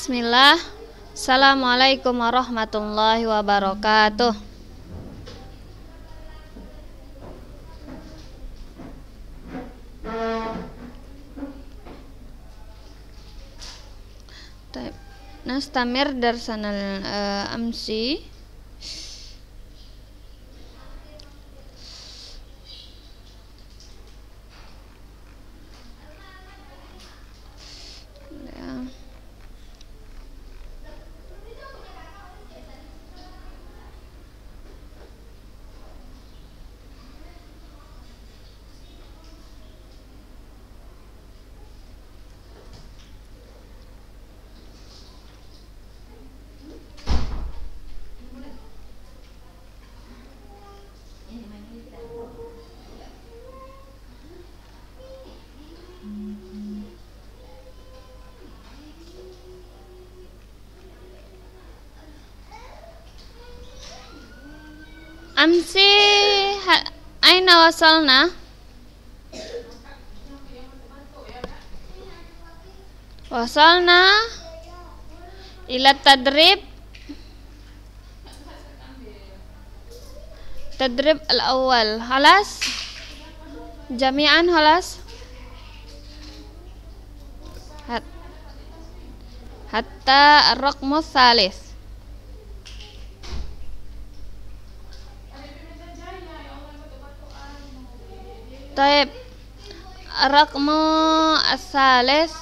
Bismillah Assalamualaikum warahmatullahi wabarakatuh Nastamir darsanal uh, amsi Amsi aina wasalna? Wasalna ila tadrib tadrib al-awwal. Halas? Jami'an halas? Hat hatta ar-raqmu Taib Rakmu Asalis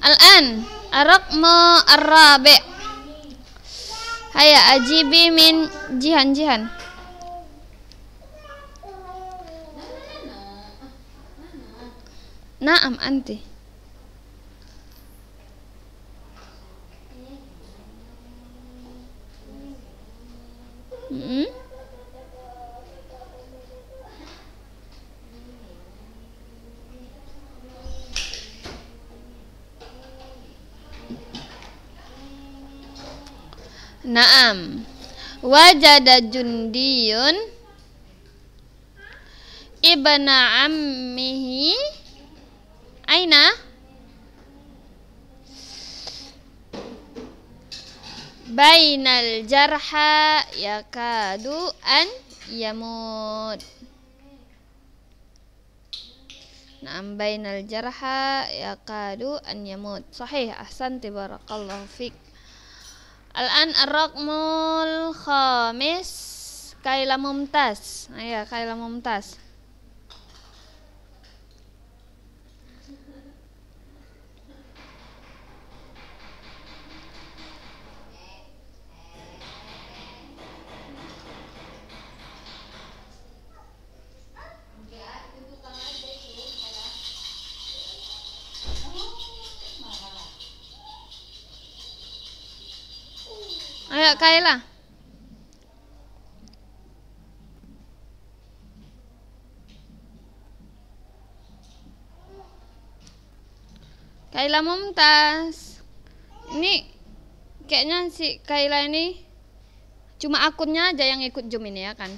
Al-an Rakmu Ar-Rabi Hayya ajibi jihan-jihan Naam anti hmm Naam. Wajada jundiyun ibna ammihi aina bainal jarha yakadu an yamud Naam bainal jarha yakadu an yamud Sahih ahsan tibarakallahu fik Al-an ar-raqmul khamis kaila mumtaz. Ya, kaila mumtaz. Ayo, Kayla. Kaila Mumtaz. Ini kayaknya si Kaila ini cuma akunnya aja yang ikut Zoom ini ya kan.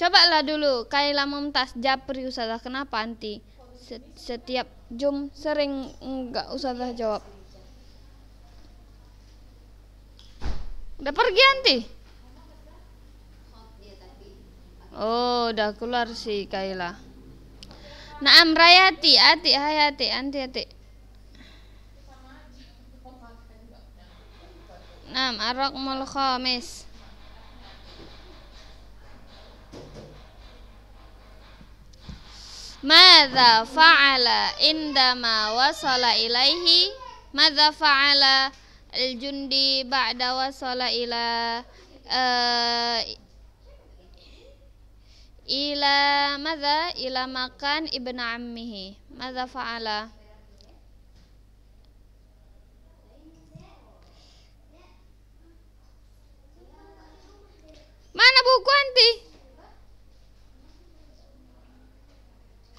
Cobalah dulu Kaila Mumtaz Japri Usada kenapa anti? setiap jum sering nggak usah jawab udah pergi nanti oh udah keluar si Kaila Naam Rayati Ati Hayati Anti Ati Naam Arok Mulkhamis Mada fa'ala indama wasala ilaihi Mada fa'ala al-jundi ba'da wasala ila uh, Ila mada ila makan ibn ammihi Mada fa'ala Mana buku anti?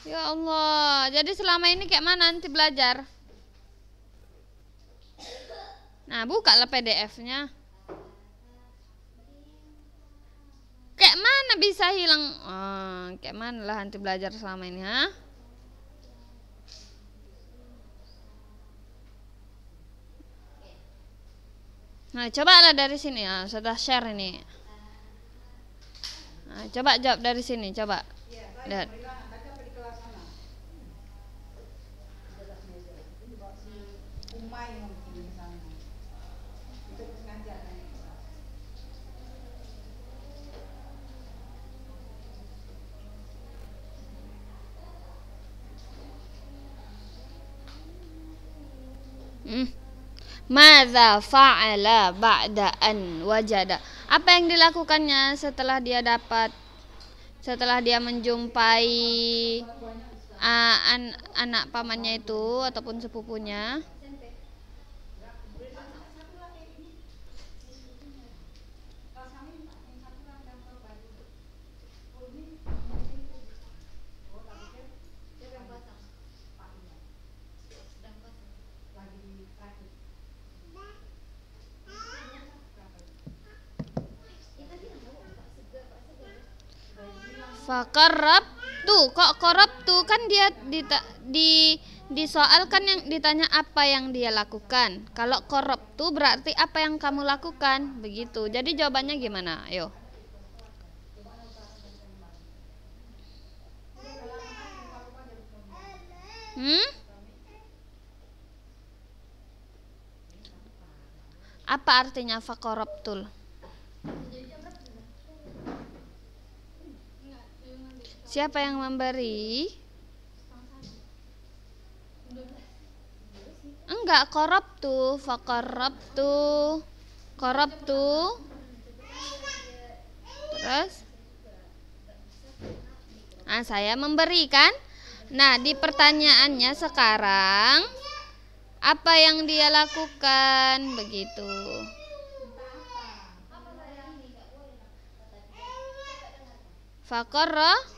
Ya Allah, jadi selama ini kayak mana nanti belajar? Nah, lah PDF-nya. Kayak mana bisa hilang? Oh, kayak mana lah nanti belajar selama ini, ha? Nah, coba lah dari sini. ya, sudah share ini. Nah, coba jawab dari sini, coba. Lihat. Mada fa'ala ba'da an wajada. Apa yang dilakukannya setelah dia dapat setelah dia menjumpai uh, an, anak pamannya itu ataupun sepupunya? fakarab tuh kok korup tuh kan dia di, di di soal kan yang ditanya apa yang dia lakukan kalau korup tuh berarti apa yang kamu lakukan begitu jadi jawabannya gimana yo? hmm apa artinya tuh? Siapa yang memberi? Enggak, korup tuh, fakorup tuh, korup tuh. Terus? Ah, saya memberi kan? Nah, di pertanyaannya sekarang apa yang dia lakukan begitu? Fakorup?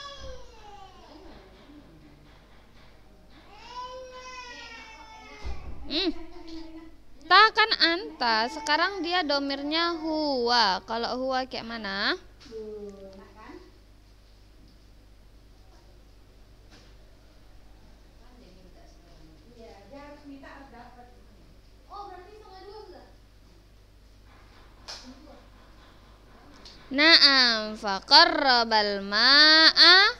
kata. Sekarang dia domirnya huwa. Kalau huwa kayak mana? Naam faqarrabal ma'a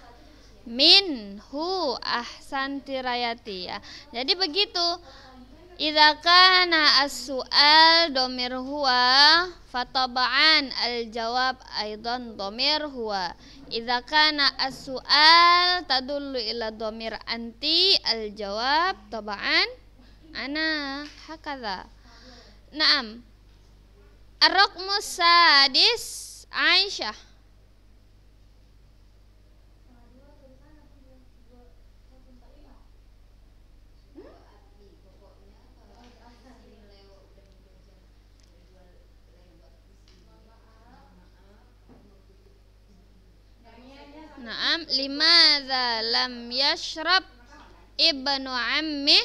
minhu ahsan tirayati ya. Jadi begitu Idza kana as-su'al domir huwa fataba'an al-jawab aidan domir huwa Idza kana as-su'al tadullu ila domir anti al-jawab taba'an ana hakadha Naam Ar-Raqmu Sadis Aisyah لماذا لم يشرب ابن عمه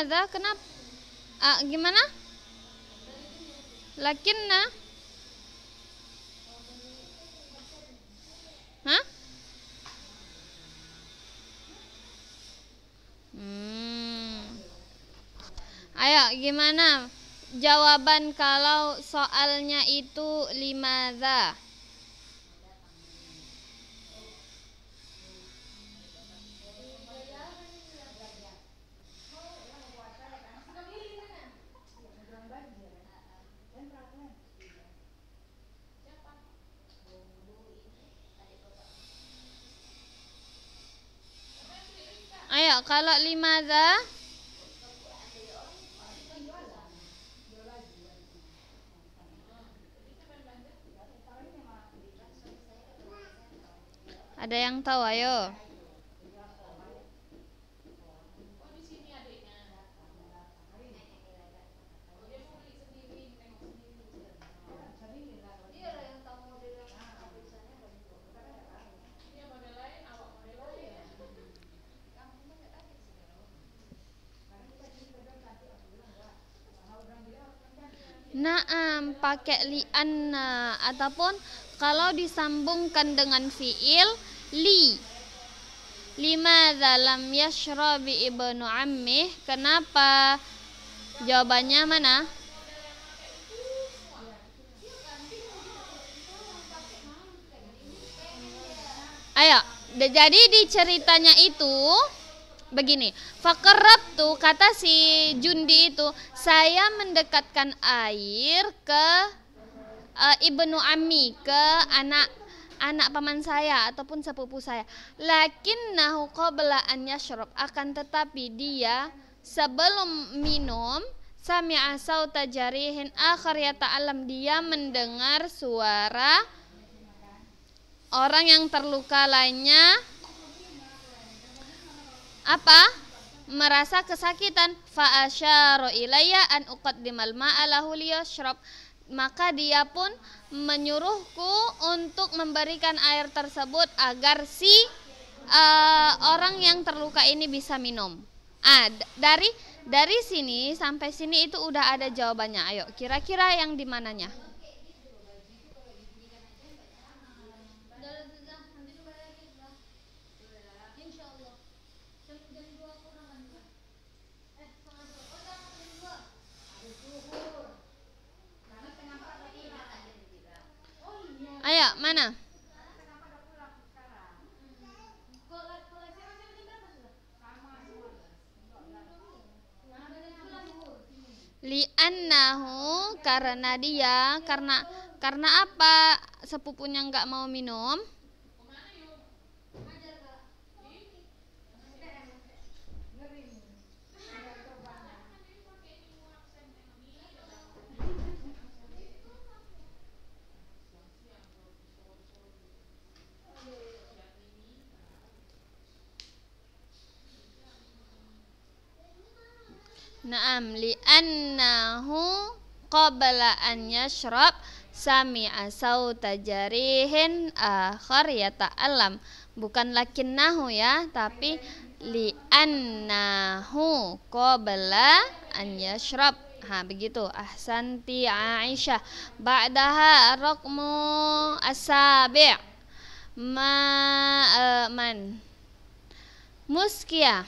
Limada? kenapa? Uh, gimana? Lakinna Hah? Hmm. Ayo gimana? Jawaban kalau soalnya itu limaza. Ada yang tahu ayo. Naam pakai li'anna ataupun kalau disambungkan dengan fiil li lima dalam yashrobi ibnu ammih kenapa jawabannya mana ayo jadi di ceritanya itu begini fakerab tuh kata si Jundi itu saya mendekatkan air ke uh, ibnu Ami ke anak anak paman saya ataupun sepupu saya. Lakin qabla an yashrab akan tetapi dia sebelum minum sami'a sauta jarihin akhar ya ta'alam dia mendengar suara orang yang terluka lainnya apa? merasa kesakitan fa asyara ilayya an uqaddimal ma'a lahu liyashrab maka dia pun menyuruhku untuk memberikan air tersebut agar si uh, orang yang terluka ini bisa minum. Ah, dari dari sini sampai sini itu udah ada jawabannya. Ayo, kira-kira yang di mananya? mana? Li'annahu karena dia karena karena apa sepupunya nggak mau minum Naam li'annahu qabla an yashrab sami'a sauta jarihin akhar yata'allam bukan lakinnahu ya tapi li'annahu qabla an yashrab ha begitu ahsanti Aisyah ba'daha rakmu asabi' ma uh, man muskiyah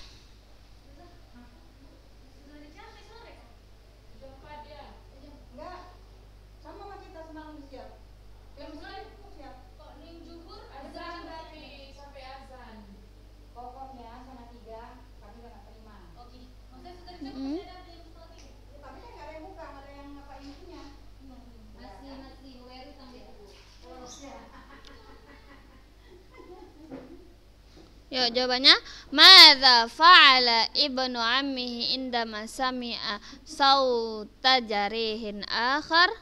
Yuk ya, jawabannya Mada fa'ala ibnu ammihi indama sami'a sauta jarihin akhar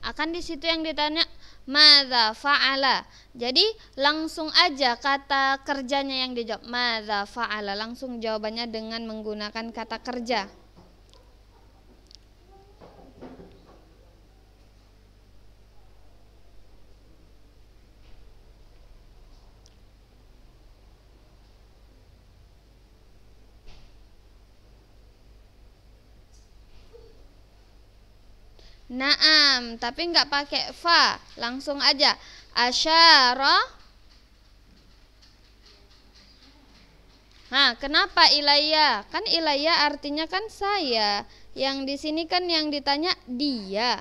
Akan di situ yang ditanya Mada fa'ala Jadi langsung aja kata kerjanya yang dijawab Mada fa'ala Langsung jawabannya dengan menggunakan kata kerja Naam, tapi nggak pakai fa, langsung aja. Asyara. Nah, kenapa ilaya? Kan ilaya artinya kan saya. Yang di sini kan yang ditanya dia.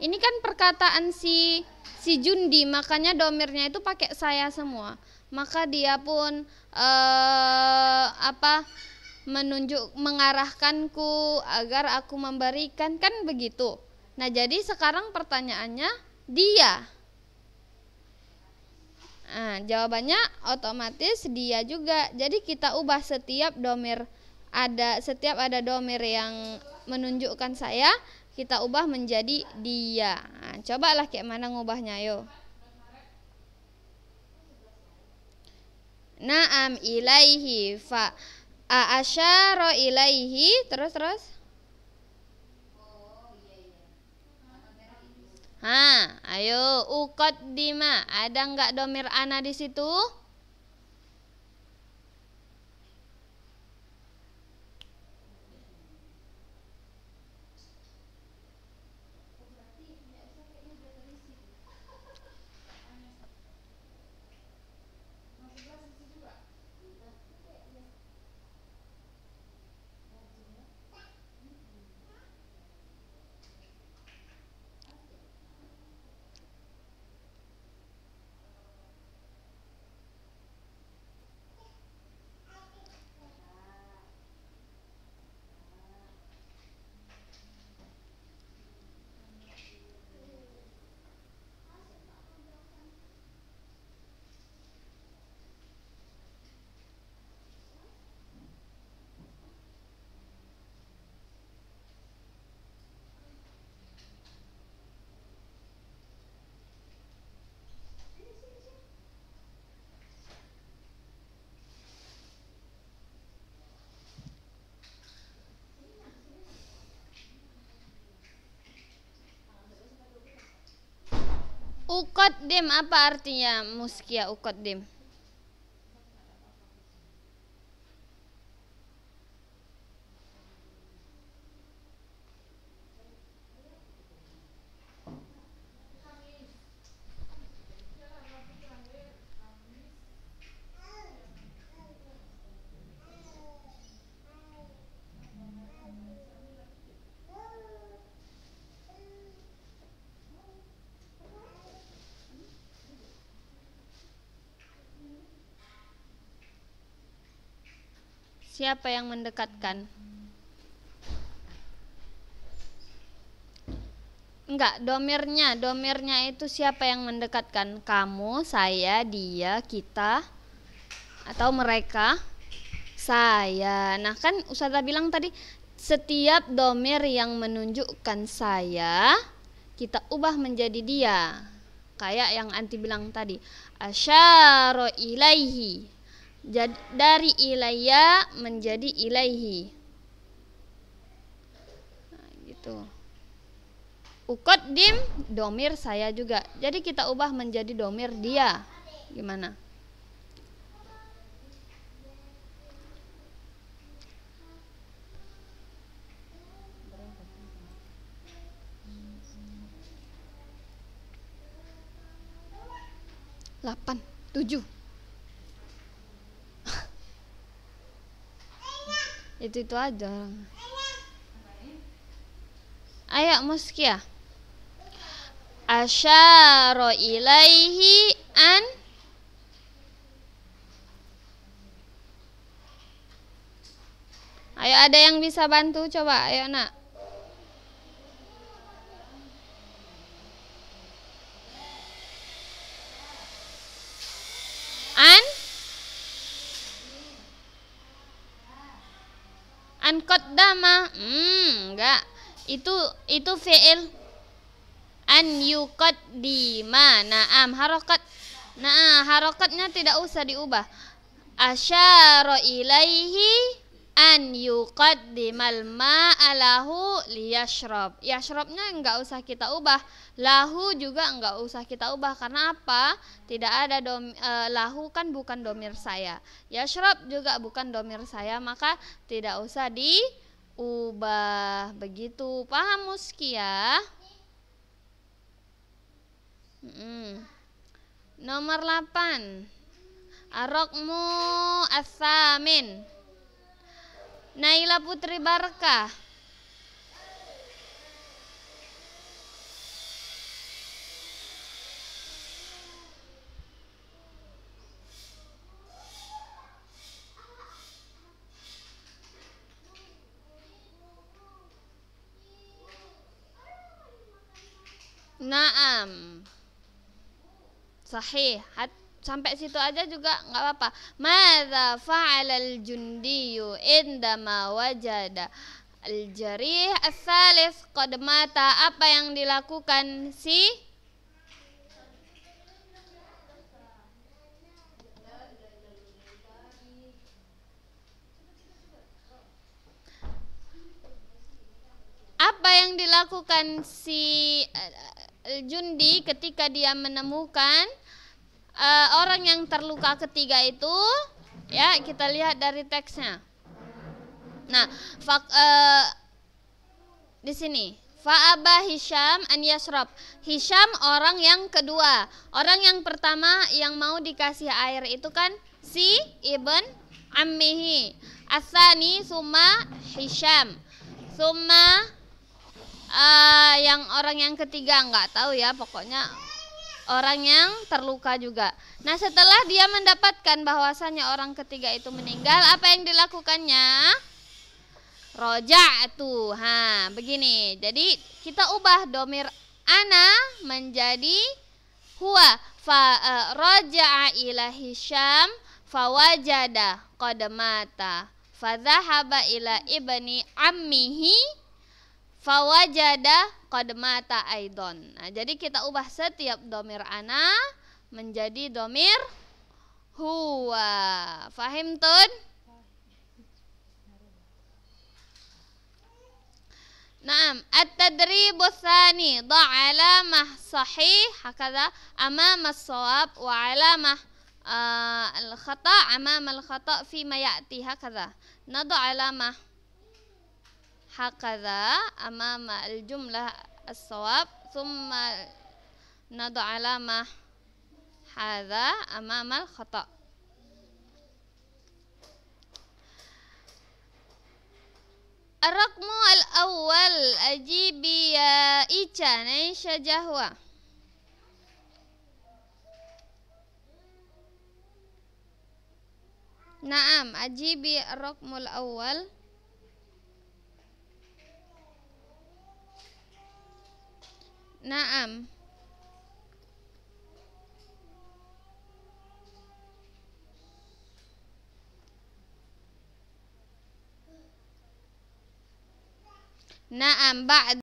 Ini kan perkataan si si Jundi, makanya domirnya itu pakai saya semua. Maka dia pun eh, apa? menunjuk mengarahkanku agar aku memberikan kan begitu. Nah, jadi sekarang pertanyaannya dia. Nah, jawabannya otomatis dia juga. Jadi kita ubah setiap domir ada setiap ada domir yang menunjukkan saya, kita ubah menjadi dia. Nah, cobalah kayak mana ngubahnya yo. Naam ilaihi fa asyara ilaihi terus terus Ha, ayo ukot dima. Ada nggak domir ana di situ? Ukot dim apa artinya muskia ukot dim? Siapa yang mendekatkan? Enggak, domirnya, domirnya itu siapa yang mendekatkan? Kamu, saya, dia, kita, atau mereka? Saya. Nah kan usaha bilang tadi setiap domir yang menunjukkan saya kita ubah menjadi dia. Kayak yang anti bilang tadi, asyara ilaihi dari ilaya menjadi ilaihi. Nah, gitu. dim domir saya juga. Jadi kita ubah menjadi domir dia. Gimana? Delapan, tujuh. itu itu aja ayat muskia asyara ilaihi an ayo ada yang bisa bantu coba ayo nak itu itu fi'il an yukat di mana am harokat nah harokatnya tidak usah diubah asyara ilaihi an di malma alahu liyashrob yashrobnya enggak usah kita ubah, lahu juga enggak usah kita ubah karena apa? Tidak ada dom, eh, lahu kan bukan domir saya. yashrob juga bukan domir saya, maka tidak usah di ubah begitu paham Muski ya hmm. nomor 8 arokmu asamin Naila Putri Barkah Naam. Sahih. Hat, sampai situ aja juga nggak apa-apa. fa'al al jundiyu indama wajada al-jarih asalis salis qad mata apa yang dilakukan si apa yang dilakukan si jundi ketika dia menemukan uh, orang yang terluka ketiga itu ya kita lihat dari teksnya. Nah, fak, uh, di sini Fa'aba Hisham an yasrob. Hisham orang yang kedua. Orang yang pertama yang mau dikasih air itu kan si ibn ammihi. Asani Suma Hisham. Suma uh, yang orang yang ketiga nggak tahu ya pokoknya orang yang terluka juga. Nah, setelah dia mendapatkan bahwasannya orang ketiga itu meninggal, apa yang dilakukannya? Roja tuh, ha, begini. Jadi kita ubah domir ana menjadi huwa. Fa uh, roja ila Hisham fawajada qad mata. Fadhahaba ila ibni ammihi fawajada kodemata aidon. Nah, jadi kita ubah setiap domir ana menjadi domir huwa. Fahim tun? Naam, at-tadribu tsani mah sahih hakadha amama as-shawab wa alamah eh, al-khata' amama al-khata' fi ma ya'ti hakadha. Nadu alamah هكذا أمام الجملة الصواب ثم نضع علامة هذا أمام الخطأ الرقم الأول أجيبي يا إيشان نيشا جهوة نعم أجيبي الرقم الأول نعم نعم بعد